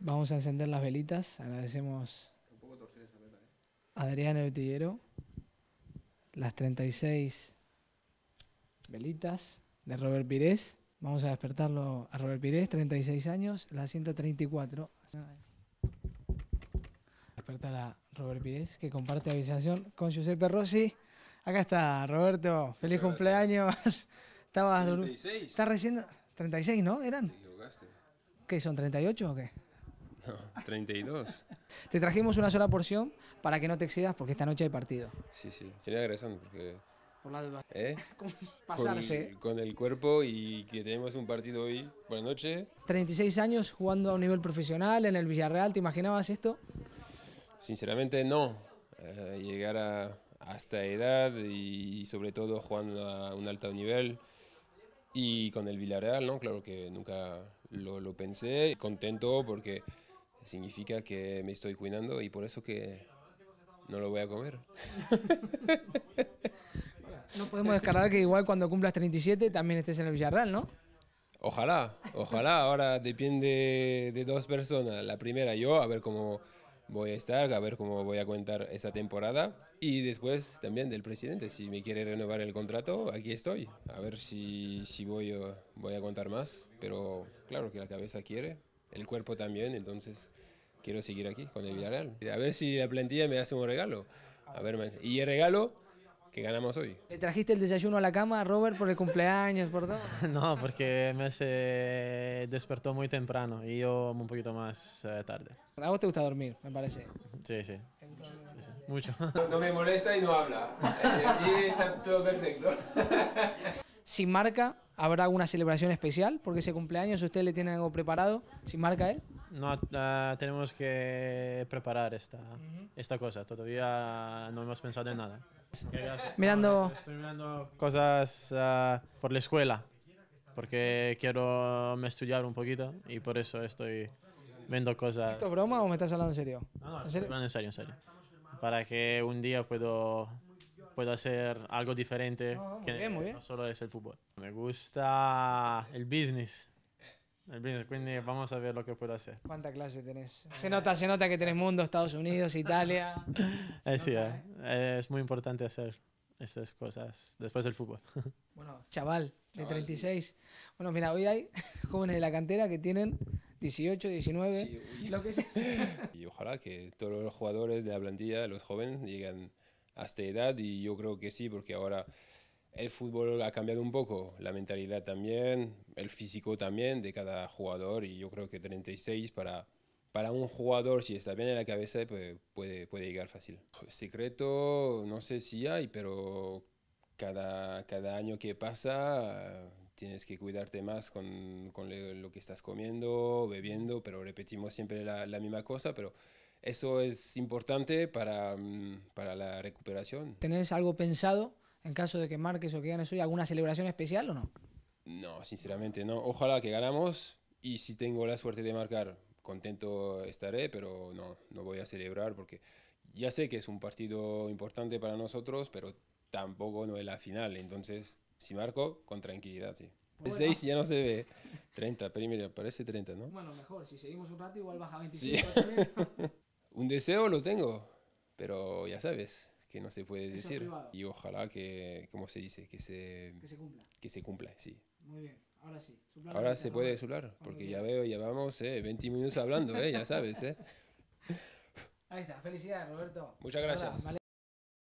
Vamos a encender las velitas. Agradecemos a Adrián el las 36 velitas de Robert Pires. Vamos a despertarlo a Robert Pires, 36 años, la 134. Despertar a Robert Pires, que comparte avisación con Giuseppe Rossi. Acá está, Roberto. Feliz cumpleaños. Treinta 36. recién... 36, ¿no? ¿Eran? ¿Qué, son 38 o qué? 32. Te trajimos una sola porción para que no te excedas porque esta noche hay partido. Sí, sí, sería agresando porque... Por la ¿Eh? Pasarse. Con, el cuerpo y que tenemos un partido hoy Buenas noches. noche. 36 años jugando a un nivel profesional en el Villarreal, ¿te imaginabas esto? Sinceramente no. Eh, llegar a, esta edad y sobre todo jugando a un alto nivel y con el Villarreal, ¿no? Claro que nunca lo, lo pensé. Contento porque significa que me estoy cuidando y por eso que no lo voy a comer. no podemos descargar que igual cuando cumplas 37 también estés en el Villarreal, ¿no? Ojalá, ojalá. Ahora depende de dos personas. La primera yo, a ver cómo voy a estar, a ver cómo voy a contar esa temporada. Y después también del presidente, si me quiere renovar el contrato, aquí estoy. A ver si, si voy, voy a contar más. Pero claro que la cabeza quiere el cuerpo también, entonces quiero seguir aquí con el Villarreal. A ver si la plantilla me hace un regalo. A ver, y el regalo que ganamos hoy. ¿Le trajiste el desayuno a la cama, Robert, por el cumpleaños, por todo? no, porque me se despertó muy temprano y yo un poquito más eh, tarde. A vos te gusta dormir, me parece. Sí, sí. sí, sí. Mucho. no me molesta y no habla. Eh, aquí está todo perfecto. Sin marca, ¿Habrá alguna celebración especial porque ese cumpleaños? ¿Usted le tiene algo preparado sin marca él? No, ah, tenemos que preparar esta, esta cosa. Todavía no hemos pensado en nada. mirando... Estoy mirando cosas ah, por la escuela porque quiero me estudiar un poquito y por eso estoy viendo cosas. ¿Esto es broma o me estás hablando en serio? No, no, ¿En serio? en serio, en serio. Para que un día puedo puedo hacer algo diferente ah, que no solo es el fútbol. Me gusta el business. El business, vamos a ver lo que puedo hacer. ¿Cuánta clase tenés? Se nota, se nota que tenés mundo, Estados Unidos, Italia. Eh, sí, eh. Eh. es muy importante hacer estas cosas después del fútbol. Bueno, chaval, de 36. Bueno, mira, hoy hay jóvenes de la cantera que tienen 18, 19, lo que sea. Y ojalá que todos los jugadores de la plantilla, los jóvenes, lleguen hasta edad y yo creo que sí, porque ahora el fútbol ha cambiado un poco, la mentalidad también, el físico también de cada jugador y yo creo que 36 para, para un jugador, si está bien en la cabeza, pues, puede, puede llegar fácil. Secreto, no sé si hay, pero cada, cada año que pasa tienes que cuidarte más con, con lo que estás comiendo, bebiendo, pero repetimos siempre la, la misma cosa, pero eso es importante para, mm, para la recuperación. ¿Tenés algo pensado en caso de que marques o que ganes hoy? ¿Alguna celebración especial o no? No, sinceramente no. Ojalá que ganamos y si tengo la suerte de marcar, contento estaré, pero no, no voy a celebrar porque ya sé que es un partido importante para nosotros, pero tampoco no es la final. Entonces, si marco, con tranquilidad, sí. 6 ya no se ve. 30, primero, parece 30, ¿no? Bueno, mejor, si seguimos un rato igual baja 25. Un deseo lo tengo, pero ya sabes que no se puede decir. Y ojalá que, ¿cómo se dice? Que se, que se cumpla. Que se cumpla, sí. Muy bien. Ahora sí. Ahora se puede hablar, porque ya veo, llevamos eh, 20 minutos hablando, eh, ya sabes. Eh. Ahí está, felicidades Roberto. Muchas gracias.